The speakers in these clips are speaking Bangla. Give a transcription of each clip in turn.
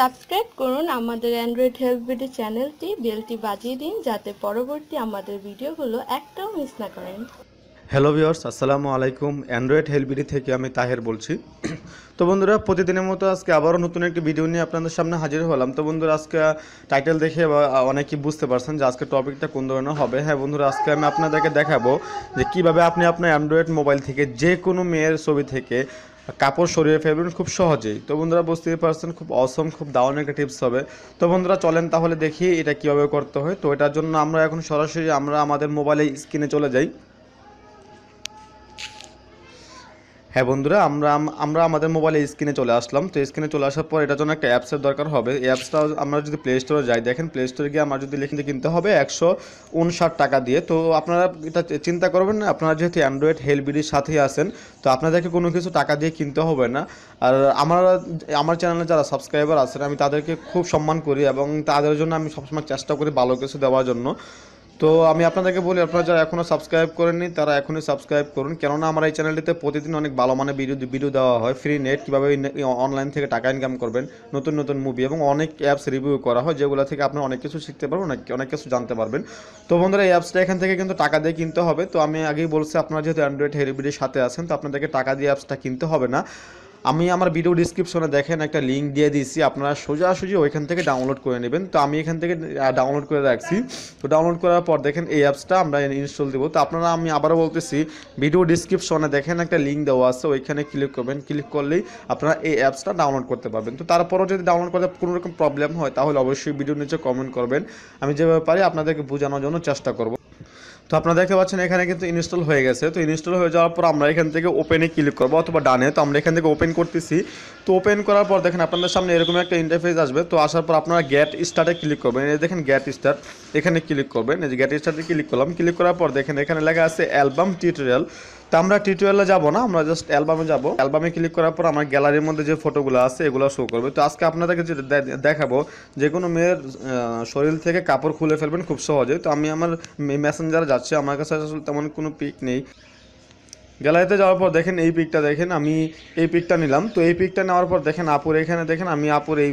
সাবস্ক্রাইব করুন আমাদের অ্যান্ড্রয়েড হেলথ বিডি চ্যানেলটি বেলটি বাজিয়ে দিন যাতে পরবর্তী আমাদের ভিডিওগুলো একটাও মিস না করেন হ্যালো ভিওর্স আসসালামু আলাইকুম অ্যান্ড্রয়েড হেলবিডি থেকে আমি তাহের বলছি তো বন্ধুরা প্রতিদিনের মতো আজকে আবারও নতুন একটি ভিডিও নিয়ে আপনাদের সামনে হাজির হলাম তো বন্ধুরা আজকে টাইটেল দেখে অনেকেই বুঝতে পারছেন যে আজকে টপিকটা কোন ধরনের হবে হ্যাঁ বন্ধুরা আজকে আমি আপনাদেরকে দেখাবো যে কিভাবে আপনি আপনার অ্যান্ড্রয়েড মোবাইল থেকে যে কোনো মেয়ের ছবি থেকে কাপড় সরিয়ে ফেলবেন খুব সহজেই তো বন্ধুরা বুঝতেই পারছেন খুব অসম খুব দাওয়ান একটা টিপস হবে তো বন্ধুরা চলেন তাহলে দেখি এটা কিভাবে করতে হয় তো এটার জন্য আমরা এখন সরাসরি আমরা আমাদের মোবাইলে স্ক্রিনে চলে যাই হ্যাঁ বন্ধুরা আমরা আমরা আমাদের মোবাইলে স্ক্রিনে চলে আসলাম তো স্ক্রিনে চলে আসার পর এটার জন্য একটা অ্যাপসের দরকার হবে এই অ্যাপসটা আমরা যদি প্লে স্টোরে যাই দেখেন প্লে স্টোরে গিয়ে আমার যদি লিখিতে কিনতে হবে একশো উনষাট টাকা দিয়ে তো আপনারা এটা চিন্তা করবেন না আপনারা যেহেতু অ্যান্ড্রয়েড হেলবিডির সাথেই আসেন তো আপনাদেরকে কোনো কিছু টাকা দিয়ে কিনতে হবে না আর আমার আমার চ্যানেলে যারা সাবস্ক্রাইবার আছেন আমি তাদেরকে খুব সম্মান করি এবং তাদের জন্য আমি সবসময় চেষ্টা করি ভালো কিছু দেওয়ার জন্য তো আমি আপনাদেরকে বলি আপনারা যারা এখনও সাবস্ক্রাইব করেননি তারা এখনই সাবস্ক্রাইব করুন কেননা আমার এই চ্যানেলটিতে প্রতিদিন অনেক ভালো মানে ভিডিও ভিডিও দেওয়া হয় ফ্রি নেট কীভাবে অনলাইন থেকে টাকা ইনকাম করবেন নতুন নতুন মুভি এবং অনেক অ্যাপস রিভিউ করা হয় যেগুলো থেকে আপনি অনেক কিছু শিখতে পারবেন অনেক অনেক কিছু জানতে পারবেন তো বন্ধুরা এই অ্যাপসটা এখান থেকে কিন্তু টাকা দিয়ে কিনতে হবে তো আমি আগেই বলছি আপনারা যেহেতু অ্যান্ড্রয়েড হেরিবিডির সাথে আছেন তো আপনাদেরকে টাকা দিয়ে অ্যাপসটা কিনতে হবে না আমি আমার ভিডিও ডিসক্রিপশনে দেখেন একটা লিঙ্ক দিয়ে দিয়েছি আপনারা সোজাসুজি ওইখান থেকে ডাউনলোড করে নেবেন তো আমি এখান থেকে ডাউনলোড করে রাখছি তো ডাউনলোড করার পর দেখেন এই অ্যাপসটা আমরা ইনস্টল দেবো তো আপনারা আমি আবারও বলতেছি ভিডিও ডিসক্রিপশনে দেখেন একটা লিঙ্ক দেওয়া আছে ওইখানে ক্লিক করবেন ক্লিক করলেই আপনারা এই অ্যাপসটা ডাউনলোড করতে পারবেন তো তারপরও যদি ডাউনলোড করতে কোনোরকম প্রবলেম হয় তাহলে অবশ্যই ভিডিও নিচে কমেন্ট করবেন আমি যেভাবে পারি আপনাদেরকে বোঝানোর জন্য চেষ্টা করব তো আপনারা দেখতে পাচ্ছেন এখানে কিন্তু ইনস্টল হয়ে গেছে তো ইনস্টল হয়ে যাওয়ার পর আমরা এখান থেকে ওপেনে ক্লিক করবো অথবা ডানে তো আমরা এখান থেকে ওপেন করতেছি তো ওপেন করার পর দেখেন আপনাদের সামনে এরকম একটা ইন্টারফেস আসবে তো আসার পর আপনারা গ্যাট স্টার্টে ক্লিক করবেন এই দেখেন গ্যাট স্টার্ট এখানে ক্লিক করবেন এই যে গ্যাট স্টার্টে ক্লিক করলাম ক্লিক করার পর দেখেন এখানে লেখা আছে অ্যালবাম টিউটোরিয়াল তো আমরা টিউটোরিয়ালে যাবো না আমরা জাস্ট অ্যালবামে যাব অ্যালবামে ক্লিক করার পর আমার গ্যালারির মধ্যে যে ফটোগুলো আছে এগুলো শো করবে তো আজকে আপনাদেরকে যেটা দেখাবো যে কোনো মেয়ের শরীর থেকে কাপড় খুলে ফেলবেন খুব সহজে তো আমি আমার মেসেঞ্জারে যাচ্ছি আমার কাছে আসলে তেমন কোনো পিক নেই গ্যালারিতে যাওয়ার পর দেখেন এই পিকটা দেখেন আমি এই পিকটা নিলাম তো এই পিকটা নেওয়ার পর দেখেন আপুর এখানে দেখেন আমি আপুর এই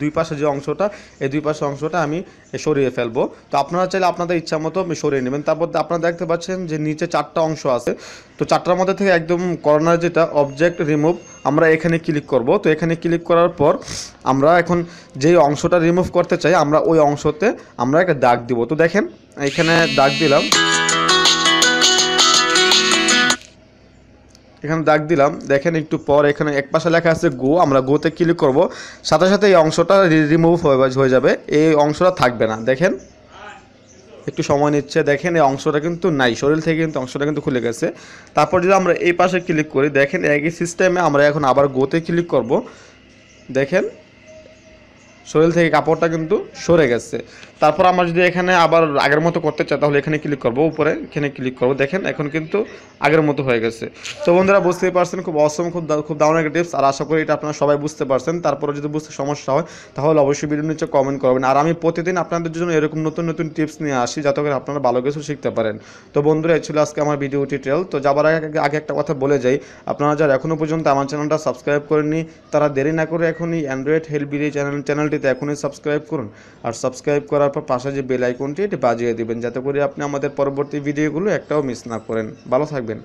দুই পাশে যে অংশটা এই দুই পাশে অংশটা আমি সরিয়ে ফেলবো তো আপনারা চাইলে আপনাদের ইচ্ছা মতো সরিয়ে নেবেন তারপর আপনারা দেখতে পাচ্ছেন যে নিচে চারটা অংশ আছে তো চারটার মধ্যে থেকে একদম কর্নার যেটা অবজেক্ট রিমুভ আমরা এখানে ক্লিক করব তো এখানে ক্লিক করার পর আমরা এখন যে অংশটা রিমুভ করতে চাই আমরা ওই অংশতে আমরা একটা দাগ দিব তো দেখেন এখানে দাগ দিলাম এখানে দাগ দিলাম দেখেন একটু পর এখানে এক পাশে লেখা আছে গো আমরা গোতে ক্লিক করব সাথে সাথে এই অংশটা রিমুভ হয়ে যাবে এই অংশটা থাকবে না দেখেন একটু সময় নিচ্ছে দেখেন এই অংশটা কিন্তু নাই শরীর থেকে কিন্তু অংশটা কিন্তু খুলে গেছে তারপর যদি আমরা এই পাশে ক্লিক করি দেখেন একই সিস্টেমে আমরা এখন আবার গোতে ক্লিক করব দেখেন শরীর থেকে কাপড়টা কিন্তু সরে গেছে তারপর আমরা যদি এখানে আবার আগের মতো করতে চাই তাহলে এখানে ক্লিক করব উপরে এখানে ক্লিক করব দেখেন এখন কিন্তু আগের মতো হয়ে গেছে তো বন্ধুরা বুঝতেই পারছেন খুব অসম খুব খুব দারুণ একটা টিপস আর আশা করি এটা আপনারা সবাই বুঝতে পারছেন তারপরে যদি বুঝতে সমস্যা হয় তাহলে অবশ্যই ভিডিও নিচে কমেন্ট করবেন আর আমি প্রতিদিন আপনাদের জন্য এরকম নতুন নতুন টিপস নিয়ে আসি যাতে করে আপনারা ভালো কিছু শিখতে পারেন তো বন্ধুরা এই ছিল আজকে আমার ভিডিও টিটেল তো যাবার আগে আগে একটা কথা বলে যাই আপনারা যারা এখনও পর্যন্ত আমার চ্যানেলটা সাবস্ক্রাইব করেননি তারা দেরি না করে এখনই অ্যান্ড্রয়েড হেল্প চ্যানেল চ্যানেল চ্যানেলটিতে এখনই সাবস্ক্রাইব করুন আর সাবস্ক্রাইব করার পর পাশে যে বেল আইকনটি এটি বাজিয়ে দেবেন যাতে করে আপনি আমাদের পরবর্তী ভিডিওগুলো একটাও মিস না করেন ভালো থাকবেন